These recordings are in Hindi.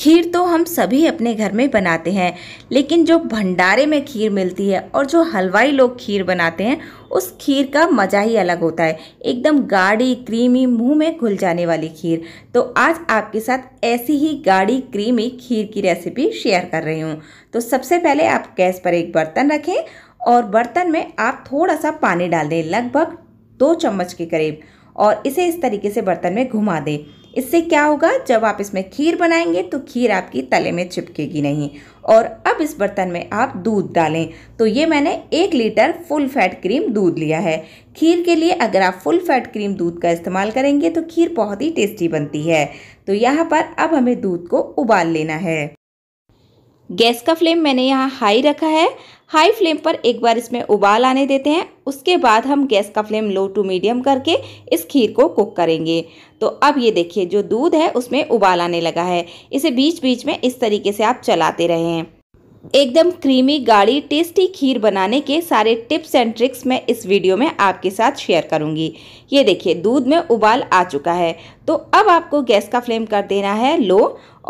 खीर तो हम सभी अपने घर में बनाते हैं लेकिन जो भंडारे में खीर मिलती है और जो हलवाई लोग खीर बनाते हैं उस खीर का मज़ा ही अलग होता है एकदम गाढ़ी क्रीमी मुंह में घुल जाने वाली खीर तो आज आपके साथ ऐसी ही गाढ़ी क्रीमी खीर की रेसिपी शेयर कर रही हूँ तो सबसे पहले आप गैस पर एक बर्तन रखें और बर्तन में आप थोड़ा सा पानी डाल दें लगभग दो चम्मच के करीब और इसे इस तरीके से बर्तन में घुमा दें इससे क्या होगा जब आप इसमें खीर बनाएंगे तो खीर आपकी तले में चिपकेगी नहीं और अब इस बर्तन में आप दूध डालें तो ये मैंने एक लीटर फुल फैट क्रीम दूध लिया है खीर के लिए अगर आप फुल फैट क्रीम दूध का इस्तेमाल करेंगे तो खीर बहुत ही टेस्टी बनती है तो यहाँ पर अब हमें दूध को उबाल लेना है गैस का फ्लेम मैंने यहाँ हाई रखा है हाई फ्लेम पर एक बार इसमें उबाल आने देते हैं उसके बाद हम गैस का फ्लेम लो टू मीडियम करके इस खीर को कुक करेंगे तो अब ये देखिए जो दूध है उसमें उबाल आने लगा है इसे बीच बीच में इस तरीके से आप चलाते रहें एकदम क्रीमी गाढ़ी टेस्टी खीर बनाने के सारे टिप्स एंड ट्रिक्स मैं इस वीडियो में आपके साथ शेयर करूंगी ये देखिए दूध में उबाल आ चुका है तो अब आपको गैस का फ्लेम कर देना है लो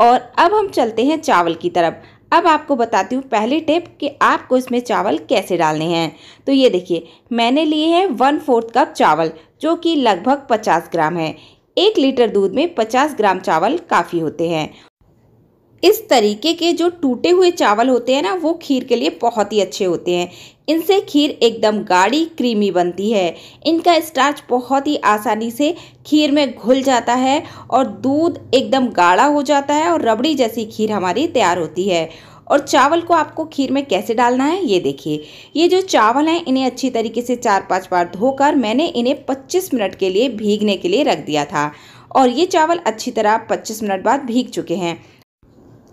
और अब हम चलते हैं चावल की तरफ अब आपको बताती हूँ पहली टिप कि आपको इसमें चावल कैसे डालने हैं तो ये देखिए मैंने लिए हैं वन फोर्थ कप चावल जो कि लगभग पचास ग्राम है एक लीटर दूध में पचास ग्राम चावल काफ़ी होते हैं इस तरीके के जो टूटे हुए चावल होते हैं ना वो खीर के लिए बहुत ही अच्छे होते हैं इनसे खीर एकदम गाढ़ी क्रीमी बनती है इनका स्टार्च बहुत ही आसानी से खीर में घुल जाता है और दूध एकदम गाढ़ा हो जाता है और रबड़ी जैसी खीर हमारी तैयार होती है और चावल को आपको खीर में कैसे डालना है ये देखिए ये जो चावल हैं इन्हें अच्छी तरीके से चार पाँच बार धोकर मैंने इन्हें पच्चीस मिनट के लिए भीगने के लिए रख दिया था और ये चावल अच्छी तरह पच्चीस मिनट बाद भीग चुके हैं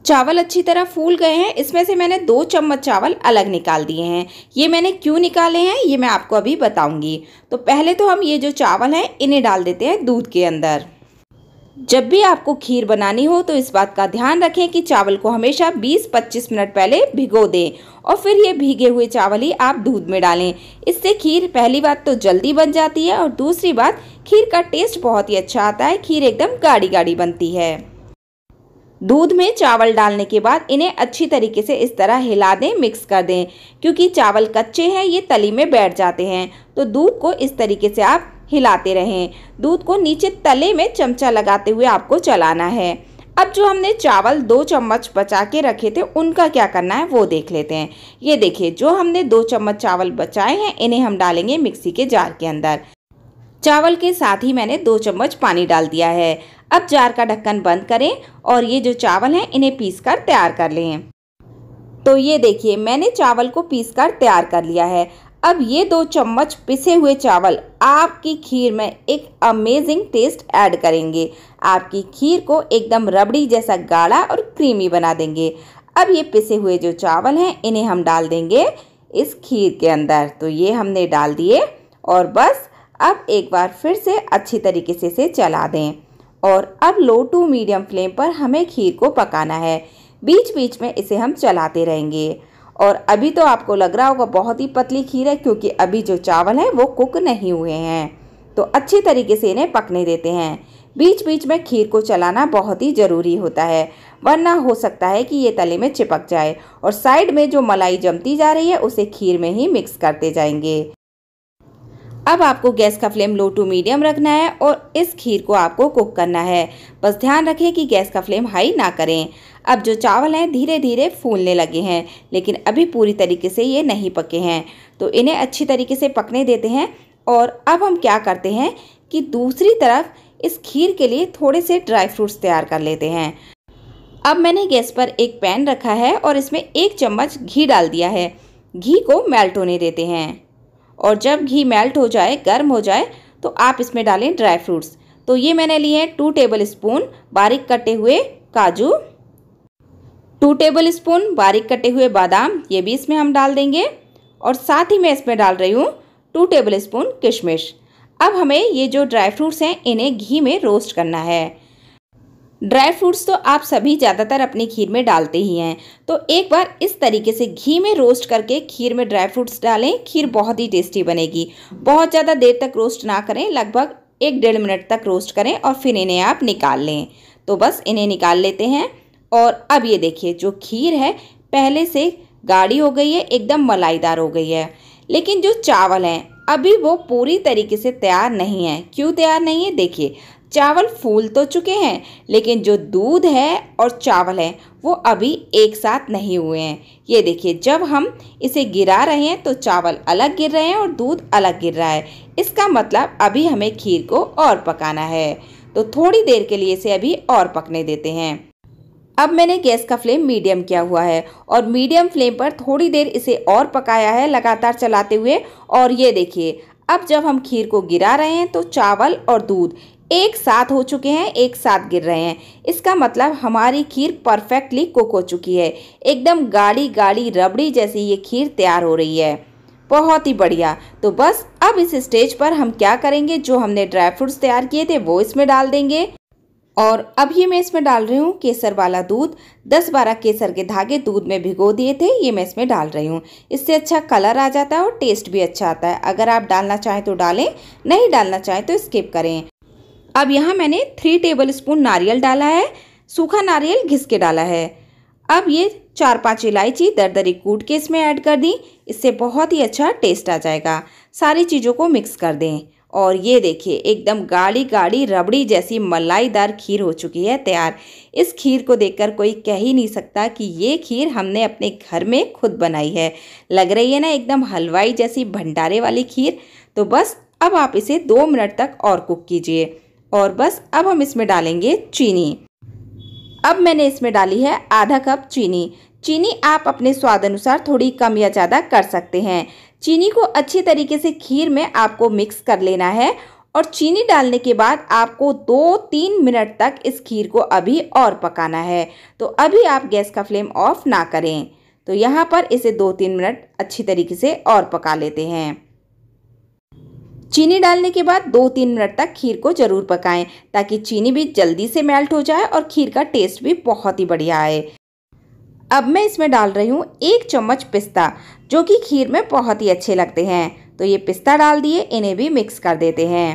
चावल अच्छी तरह फूल गए हैं इसमें से मैंने दो चम्मच चावल अलग निकाल दिए हैं ये मैंने क्यों निकाले हैं ये मैं आपको अभी बताऊंगी तो पहले तो हम ये जो चावल हैं इन्हें डाल देते हैं दूध के अंदर जब भी आपको खीर बनानी हो तो इस बात का ध्यान रखें कि चावल को हमेशा 20-25 मिनट पहले भिगो दें और फिर ये भीगे हुए चावल ही आप दूध में डालें इससे खीर पहली बात तो जल्दी बन जाती है और दूसरी बात खीर का टेस्ट बहुत ही अच्छा आता है खीर एकदम गाढ़ी गाढ़ी बनती है दूध में चावल डालने के बाद इन्हें अच्छी तरीके से इस तरह हिला दें मिक्स कर दें क्योंकि चावल कच्चे हैं ये तली में बैठ जाते हैं तो दूध को इस तरीके से आप हिलाते रहें दूध को नीचे तले में चमचा लगाते हुए आपको चलाना है अब जो हमने चावल दो चम्मच बचा के रखे थे उनका क्या करना है वो देख लेते हैं ये देखिए जो हमने दो चम्मच चावल बचाए हैं इन्हें हम डालेंगे मिक्सी के जार के अंदर चावल के साथ ही मैंने दो चम्मच पानी डाल दिया है अब जार का ढक्कन बंद करें और ये जो चावल हैं इन्हें पीस कर तैयार कर लें तो ये देखिए मैंने चावल को पीस कर तैयार कर लिया है अब ये दो चम्मच पिसे हुए चावल आपकी खीर में एक अमेजिंग टेस्ट ऐड करेंगे आपकी खीर को एकदम रबड़ी जैसा गाढ़ा और क्रीमी बना देंगे अब ये पिसे हुए जो चावल हैं इन्हें हम डाल देंगे इस खीर के अंदर तो ये हमने डाल दिए और बस अब एक बार फिर से अच्छी तरीके से इसे चला दें और अब लो टू मीडियम फ्लेम पर हमें खीर को पकाना है बीच बीच में इसे हम चलाते रहेंगे और अभी तो आपको लग रहा होगा बहुत ही पतली खीर है क्योंकि अभी जो चावल हैं वो कुक नहीं हुए हैं तो अच्छे तरीके से इन्हें पकने देते हैं बीच बीच में खीर को चलाना बहुत ही ज़रूरी होता है वरना हो सकता है कि ये तले में चिपक जाए और साइड में जो मलाई जमती जा रही है उसे खीर में ही मिक्स करते जाएंगे अब आपको गैस का फ्लेम लो टू मीडियम रखना है और इस खीर को आपको कुक करना है बस ध्यान रखें कि गैस का फ्लेम हाई ना करें अब जो चावल हैं धीरे धीरे फूलने लगे हैं लेकिन अभी पूरी तरीके से ये नहीं पके हैं तो इन्हें अच्छी तरीके से पकने देते हैं और अब हम क्या करते हैं कि दूसरी तरफ इस खीर के लिए थोड़े से ड्राई फ्रूट्स तैयार कर लेते हैं अब मैंने गैस पर एक पैन रखा है और इसमें एक चम्मच घी डाल दिया है घी को मेल्ट होने देते हैं और जब घी मेल्ट हो जाए गर्म हो जाए तो आप इसमें डालें ड्राई फ्रूट्स तो ये मैंने लिए हैं टू टेबल स्पून बारीक कटे हुए काजू टू टेबल स्पून बारीक कटे हुए बादाम ये भी इसमें हम डाल देंगे और साथ ही मैं इसमें डाल रही हूँ टू टेबल स्पून किशमिश अब हमें ये जो ड्राई फ्रूट्स हैं इन्हें घी में रोस्ट करना है ड्राई फ्रूट्स तो आप सभी ज़्यादातर अपनी खीर में डालते ही हैं तो एक बार इस तरीके से घी में रोस्ट करके खीर में ड्राई फ्रूट्स डालें खीर बहुत ही टेस्टी बनेगी बहुत ज़्यादा देर तक रोस्ट ना करें लगभग एक डेढ़ मिनट तक रोस्ट करें और फिर इन्हें आप निकाल लें तो बस इन्हें निकाल लेते हैं और अब ये देखिए जो खीर है पहले से गाढ़ी हो गई है एकदम मलाईदार हो गई है लेकिन जो चावल हैं अभी वो पूरी तरीके से तैयार नहीं है क्यों तैयार नहीं है देखिए चावल फूल तो चुके हैं लेकिन जो दूध है और चावल है वो अभी एक साथ नहीं हुए हैं ये देखिए जब हम इसे गिरा रहे हैं तो चावल अलग गिर रहे हैं और दूध अलग गिर रहा है इसका मतलब अभी हमें खीर को और पकाना है तो थोड़ी देर के लिए इसे अभी और पकने देते हैं अब मैंने गैस का फ्लेम मीडियम किया हुआ है और मीडियम फ्लेम पर थोड़ी देर इसे और पकाया है लगातार चलाते हुए और ये देखिए अब जब हम खीर को गिरा रहे हैं तो चावल और दूध एक साथ हो चुके हैं एक साथ गिर रहे हैं इसका मतलब हमारी खीर परफेक्टली कुक हो चुकी है एकदम गाढ़ी गाढ़ी रबड़ी जैसी ये खीर तैयार हो रही है बहुत ही बढ़िया तो बस अब इस स्टेज पर हम क्या करेंगे जो हमने ड्राई फ्रूट्स तैयार किए थे वो इसमें डाल देंगे और अभी मैं इसमें डाल रही हूँ केसर वाला दूध दस बारह केसर के धागे दूध में भिगो दिए थे ये मैं इसमें डाल रही हूँ इससे अच्छा कलर आ जाता है और टेस्ट भी अच्छा आता है अगर आप डालना चाहें तो डालें नहीं डालना चाहें तो स्किप करें अब यहाँ मैंने थ्री टेबल स्पून नारियल डाला है सूखा नारियल घिस के डाला है अब ये चार पांच इलायची दरदरी कूट के इसमें ऐड कर दी इससे बहुत ही अच्छा टेस्ट आ जाएगा सारी चीज़ों को मिक्स कर दें और ये देखिए एकदम गाढ़ी गाढ़ी रबड़ी जैसी मलाईदार खीर हो चुकी है तैयार इस खीर को देखकर कोई कह ही नहीं सकता कि ये खीर हमने अपने घर में खुद बनाई है लग रही है ना एकदम हलवाई जैसी भंडारे वाली खीर तो बस अब आप इसे दो मिनट तक और कुक कीजिए और बस अब हम इसमें डालेंगे चीनी अब मैंने इसमें डाली है आधा कप चीनी चीनी आप अपने स्वाद अनुसार थोड़ी कम या ज़्यादा कर सकते हैं चीनी को अच्छी तरीके से खीर में आपको मिक्स कर लेना है और चीनी डालने के बाद आपको दो तीन मिनट तक इस खीर को अभी और पकाना है तो अभी आप गैस का फ्लेम ऑफ ना करें तो यहाँ पर इसे दो तीन मिनट अच्छी तरीके से और पका लेते हैं चीनी डालने के बाद दो तीन मिनट तक खीर को ज़रूर पकाएं ताकि चीनी भी जल्दी से मेल्ट हो जाए और खीर का टेस्ट भी बहुत ही बढ़िया आए अब मैं इसमें डाल रही हूँ एक चम्मच पिस्ता जो कि खीर में बहुत ही अच्छे लगते हैं तो ये पिस्ता डाल दिए इन्हें भी मिक्स कर देते हैं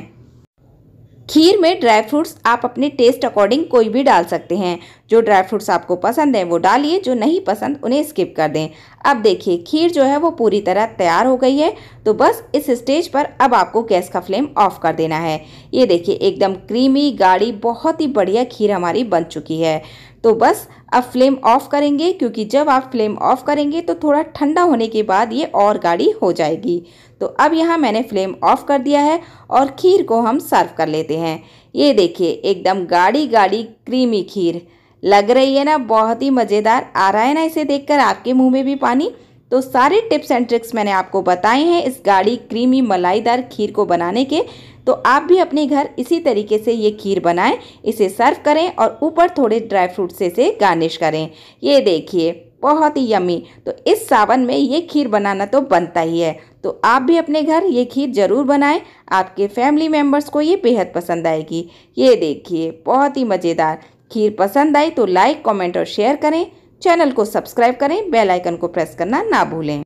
खीर में ड्राई फ्रूट्स आप अपने टेस्ट अकॉर्डिंग कोई भी डाल सकते हैं जो ड्राई फ्रूट्स आपको पसंद हैं वो डालिए जो नहीं पसंद उन्हें स्किप कर दें अब देखिए खीर जो है वो पूरी तरह तैयार हो गई है तो बस इस स्टेज पर अब आपको गैस का फ्लेम ऑफ कर देना है ये देखिए एकदम क्रीमी गाढ़ी बहुत ही बढ़िया खीर हमारी बन चुकी है तो बस अब फ्लेम ऑफ़ करेंगे क्योंकि जब आप फ्लेम ऑफ़ करेंगे तो थोड़ा ठंडा होने के बाद ये और गाढ़ी हो जाएगी तो अब यहाँ मैंने फ्लेम ऑफ़ कर दिया है और खीर को हम सर्व कर लेते हैं ये देखिए एकदम गाढ़ी गाढ़ी क्रीमी खीर लग रही है ना बहुत ही मज़ेदार आ रहा है ना इसे देखकर आपके मुंह में भी पानी तो सारे टिप्स एंड ट्रिक्स मैंने आपको बताए हैं इस गाढ़ी क्रीमी मलाईदार खीर को बनाने के तो आप भी अपने घर इसी तरीके से ये खीर बनाएं इसे सर्व करें और ऊपर थोड़े ड्राई फ्रूट से इसे गार्निश करें ये देखिए बहुत ही यमी तो इस सावन में ये खीर बनाना तो बनता ही है तो आप भी अपने घर ये खीर ज़रूर बनाएं आपके फैमिली मेम्बर्स को ये बेहद पसंद आएगी ये देखिए बहुत ही मज़ेदार खीर पसंद आई तो लाइक कमेंट और शेयर करें चैनल को सब्सक्राइब करें बेल आइकन को प्रेस करना ना भूलें